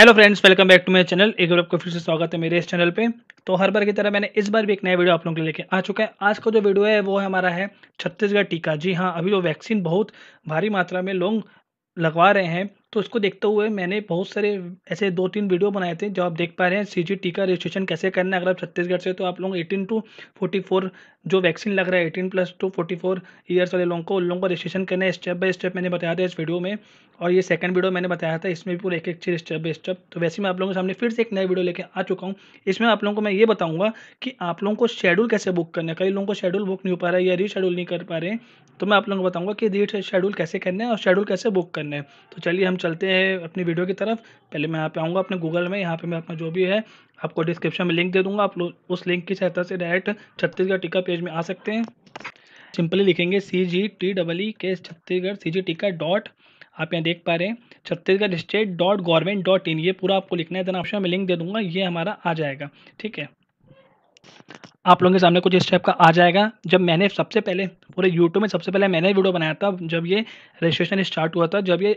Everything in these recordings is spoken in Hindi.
hello friends welcome back to my channel एक बार आपका फिर से स्वागत है मेरे इस चैनल पे तो हर बार की तरह मैंने इस बार भी एक नया वीडियो आप लोगों के लेके आ चुका है आज का जो वीडियो है वो है हमारा है छत्तीसगढ़ टीका जी हाँ अभी वो तो वैक्सीन बहुत भारी मात्रा में लोग लगवा रहे हैं तो उसको देखते हुए मैंने बहुत सारे ऐसे दो तीन वीडियो बनाए थे जो आप देख पा रहे हैं सी जी टीका रजिस्ट्रेशन कैसे करना है अगर आप छत्तीसगढ़ से तो आप लोग एटीन टू 44 फोर जो वैक्सीन लग रहा है eighteen plus to forty four years वाले लोगों को उन लोगों को रजिस्ट्रेशन करना है स्टेप बाय स्टेप मैंने बताया था इस वीडियो में और ये सेकंड वीडियो मैंने बताया था इसमें भी पूरा एक एक चीज़ स्टेप बाय स्टेप तो वैसे मैं आप लोगों के सामने फिर से एक नया वीडियो लेकर आ चुका हूँ इसमें आप लोगों को मैं ये बताऊँगा कि आप लोगों को शेड्यूल कैसे बुक करना है कई लोगों को शेड्यूल बुक नहीं हो पा रहा है या रीशेड्यूल नहीं कर पा रहे हैं तो मैं आप लोगों को बताऊँगा कि री शेड्यूल कैसे करना है और शेड्यूल कैसे बुक करना है तो चलिए हम चलते हैं अपनी वीडियो की तरफ पहले मैं यहाँ पे आऊँगा अपने गूगल में यहाँ पे मैं अपना जो भी है आपको डिस्क्रिप्शन में लिंक दे दूँगा आप लोग उस लिंक की सहायता से डायरेक्ट छत्तीसगढ़ टीका पेज में आ सकते हैं सिंपली लिखेंगे सी जी टी डबल ई के छत्तीसगढ़ सी जी टीका डॉट आप यहाँ देख पा रहे हैं Chhattisgarh state dot government dot in ये पूरा आपको लिखना है देना ऑप्शन में लिंक दे दूँगा ये हमारा आ जाएगा ठीक है आप लोगों के सामने कुछ इस टाइप का आ जाएगा जब मैंने सबसे पहले पूरे यूट्यूब में सबसे पहले मैंने वीडियो बनाया था जब ये रजिस्ट्रेशन स्टार्ट हुआ था जब ये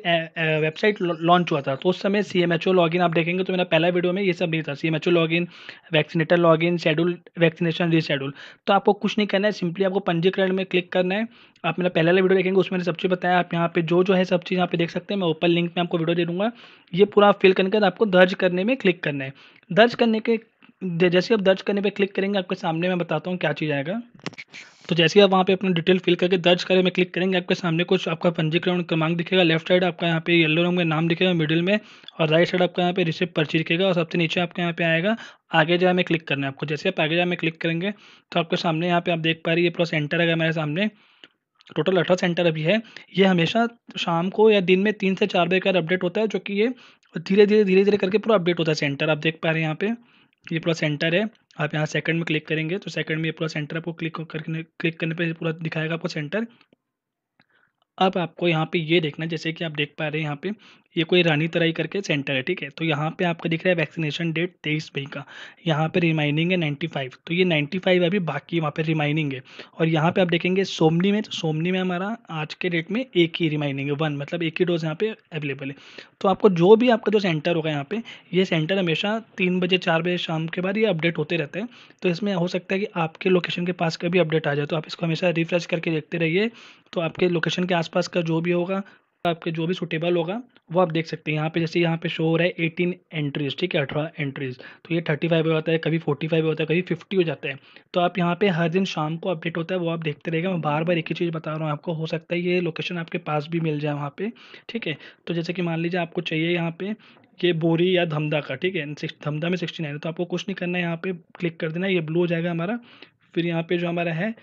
वेबसाइट लॉन्च हुआ था तो उस समय C M H O login आप देखेंगे तो मेरा पहला वीडियो में ये सब नहीं था C M H O login vaccinator login schedule vaccination reschedule तो आपको कुछ नहीं करना है सिंपली आपको पंजीकरण में क्लिक करना है आप मेरा पहला वीडियो देखेंगे उसमें मैंने सब चीज़ बताया आप यहाँ पे जो जो है सब चीज़ यहाँ पे देख सकते हैं मैं ओपन लिंक में आपको वीडियो दे दूँगा ये पूरा आप फिल करके आपको दर्ज करने में क्लिक करना है दर्ज करने के जैसे आप दर्ज करने पे क्लिक करेंगे आपके सामने मैं बताता हूँ क्या चीज़ आएगा तो जैसे ही आप वहाँ पे अपना डिटेल फिल करके दर्ज करें मैं क्लिक करेंगे आपके सामने कुछ आपका पंजीकरण क्रमांक दिखेगा लेफ्ट साइड आपका यहाँ पे येलो रंग में नाम दिखेगा मिडिल में और राइट साइड आपका यहाँ पे रिसिप्ट पर्ची दिखेगा और सबसे नीचे आपके यहाँ पे आएगा आगे जाए में क्लिक करना है आपको जैसे आप आगे जाए में क्लिक करेंगे तो आपके सामने यहाँ पे आप देख पा रही है पूरा सेंटर है मेरे सामने टोटल अठारह सेंटर अभी है ये हमेशा शाम को या दिन में तीन से चार बजे का अपडेट होता है जो कि ये धीरे धीरे धीरे धीरे करके पूरा अपडेट होता है सेंटर आप देख पा रहे हैं यहाँ पर ये पूरा सेंटर है आप यहाँ सेकंड में क्लिक करेंगे तो सेकंड में ये पूरा सेंटर आपको क्लिक करने क्लिक करने पे पूरा दिखाएगा आपको सेंटर अब आपको यहाँ पे ये देखना है जैसे कि आप देख पा रहे हैं यहाँ पे ये कोई रानी तराई करके सेंटर है ठीक है तो यहाँ पे आपका दिख रहा है वैक्सीनेशन डेट तेईस मई का यहाँ पे रिमाइनिंग है नाइन्टी फाइव तो ये नाइन्टी फाइव अभी बाकी वहाँ पे रिमाइनिंग है और यहाँ पे आप देखेंगे सोमनी में तो सोमनी में हमारा आज के डेट में एक ही रिमाइनिंग है वन मतलब एक ही डोज यहाँ पे अवेलेबल है तो आपको जो भी आपका जो सेंटर होगा यहाँ पे ये सेंटर हमेशा तीन बजे चार बजे शाम के बाद ये अपडेट होते रहते हैं तो इसमें हो सकता है कि आपके लोकेशन के पास का भी अपडेट आ जाए तो आप इसको हमेशा रिफ्रेश करके देखते रहिए तो आपके लोकेशन के आसपास का जो भी होगा आपके जो भी सुटेबल होगा वो आप देख सकते हैं यहाँ पे जैसे यहाँ पे शो हो रहा है एटीन एंट्रीज ठीक है अठारह एंट्रीज तो ये थर्टी फाइव हो जाता है कभी फोर्टी फाइव होता है कभी फिफ्टी हो जाता है तो आप यहाँ पे हर दिन शाम को अपडेट होता है वो आप देखते रहेगा मैं बार बार एक ही चीज़ बता रहा हूँ आपको हो सकता है ये लोकेशन आपके पास भी मिल जाए वहाँ पर ठीक है तो जैसे कि मान लीजिए आपको चाहिए यहाँ पे ये बोरी या धमदा का ठीक है धमदा में सिक्सटी नाइन है तो आपको कुछ नहीं करना है यहाँ पे क्लिक कर देना ये ब्लू हो जाएगा हमारा फिर यहाँ पे जो हमारा है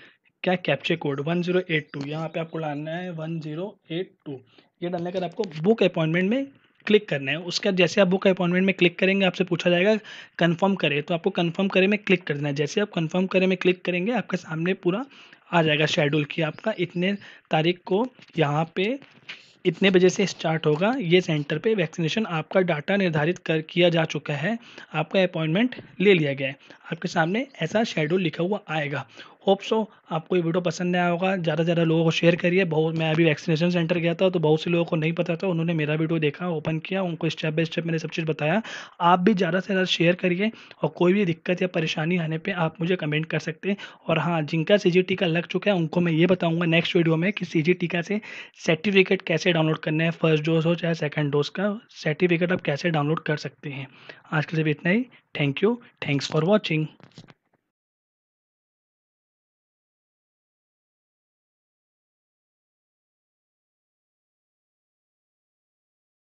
क्या captcha code one zero eight two यहाँ पर आपको डालना है वन जीरो एट टू ये डालने कर आपको बुक अपॉइंटमेंट में क्लिक करना है उसका जैसे आप बुक अपॉइंटमेंट में क्लिक करेंगे आपसे पूछा जाएगा कंफर्म करें तो आपको कंफर्म करें में क्लिक कर देना है जैसे आप कंफर्म करें में क्लिक करेंगे आपके सामने पूरा आ जाएगा शेड्यूल कि आपका इतने तारीख को यहाँ पे इतने बजे से स्टार्ट होगा ये सेंटर पे वैक्सीनेशन आपका डाटा निर्धारित कर किया जा चुका है आपका अपॉइंटमेंट ले लिया गया है आपके सामने ऐसा शेड्यूल लिखा हुआ आएगा होप सो आपको ये वीडियो पसंद आया होगा ज़्यादा से ज़्यादा लोगों को शेयर करिए बहुत मैं अभी वैक्सीनेशन सेंटर गया था तो बहुत से लोगों को नहीं पता था उन्होंने मेरा वीडियो देखा ओपन किया उनको स्टेप बाय स्टेप मैंने सब चीज़ बताया आप भी ज़्यादा से ज़्यादा शेयर करिए और कोई भी दिक्कत या परेशानी आने पर आप मुझे कमेंट कर सकते हैं और हाँ जिनका सी जी टीका लग चुका है उनको मैं ये बताऊँगा नेक्स्ट वीडियो में कि सी जी टीका से सर्टिफिकेट कैसे डाउनलोड करना है फर्स्ट डोज हो चाहे सेकेंड डोज का सर्टिफिकेट आप कैसे डाउनलोड कर सकते हैं आज के लिए इतना ही thank you thanks for watching